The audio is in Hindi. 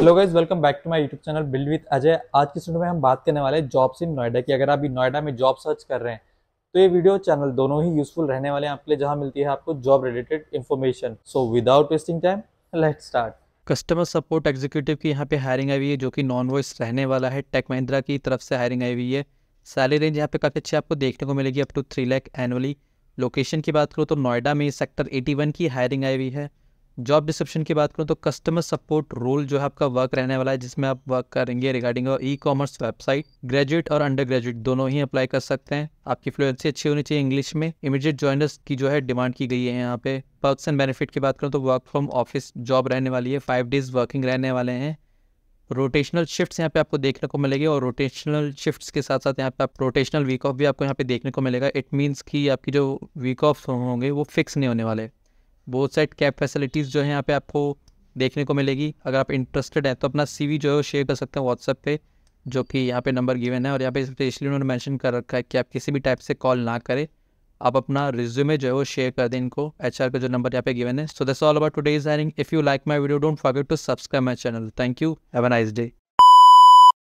hello guys welcome back to my YouTube channel build with Ajay आज की वीडियो में हम बात करने वाले हैं जॉब्स इन नोएडा की अगर आप नोएडा में जॉब सर्च कर रहे हैं तो ये वीडियो चैनल दोनों ही यूजफुल रहने वाले हैं आपके लिए जहां मिलती है आपको job related information so without wasting time let start customer support executive की यहाँ पे हायरिंग आई हुई है जो कि नॉन वॉइस रहने वाला है टेक महिंद्रा की तरफ से हायरिंग आई हुई है सैलरी रेंज यहाँ पे काफ़ी अच्छी आपको देखने को मिलेगी up to three lakh annually location की बात करूँ तो नोएडा में सेक्टर एटी की हायरिंग आई हुई है जॉब डिस्क्रिप्शन की बात करूँ तो कस्टमर सपोर्ट रोल जो है आपका वर्क रहने वाला है जिसमें आप वर्क करेंगे regarding e commerce website graduate और अंडर ग्रेजुएट दोनों ही अप्लाई कर सकते हैं आपकी फ्लुएंसी अच्छी होनी चाहिए इंग्लिश में इमीडिएट ज्वाइनर्स की जो है डिमांड की गई है यहाँ पे पर्क्स एंड बेनिफिट की बात करूँ तो वर्क फ्रॉम ऑफिस जॉब रहने वाली है फाइव डेज वर्किंग रहने वाले हैं रोटेशनल शिफ्ट्स यहाँ पे आपको देखने को मिलेगी और रोटेशनल शिफ्ट्स के साथ साथ यहाँ पे आप रोटेशनल वीक ऑफ भी आपको यहाँ पे देखने को मिलेगा इट मीन्स कि आपकी जो वीक ऑफ होंगे वो फिक्स नहीं होने वाले बोथ साइड कैब फैसिलिटीज़ जो है यहाँ पे आपको देखने को मिलेगी अगर आप इंटरेस्टेड हैं तो अपना सी जो है वो शेयर कर सकते हैं व्हाट्सएप पे जो कि यहाँ पे नंबर गिवन है और यहाँ पे स्पेशली उन्होंने मेंशन कर रखा है कि आप किसी भी टाइप से कॉल ना करें आप अपना रिज्यूमे जो है वो शेयर कर दें इनको एच आर का जो नंबर यहाँ पे गिवन है so this all about two days hiring if you like my video don't forget to subscribe my channel thank you have a nice day